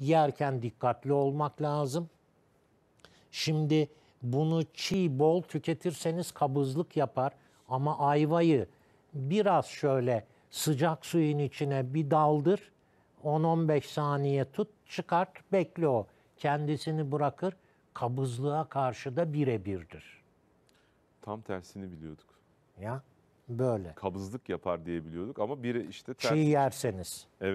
yerken dikkatli olmak lazım. Şimdi bunu çiğ bol tüketirseniz kabızlık yapar ama ayvayı biraz şöyle sıcak suyun içine bir daldır, 10-15 saniye tut, çıkart, bekle o. Kendisini bırakır, kabızlığa karşı da birebirdir. Tam tersini biliyorduk. Ya böyle. Kabızlık yapar diye biliyorduk ama bir işte... Ter... Çiğ yerseniz. Evet.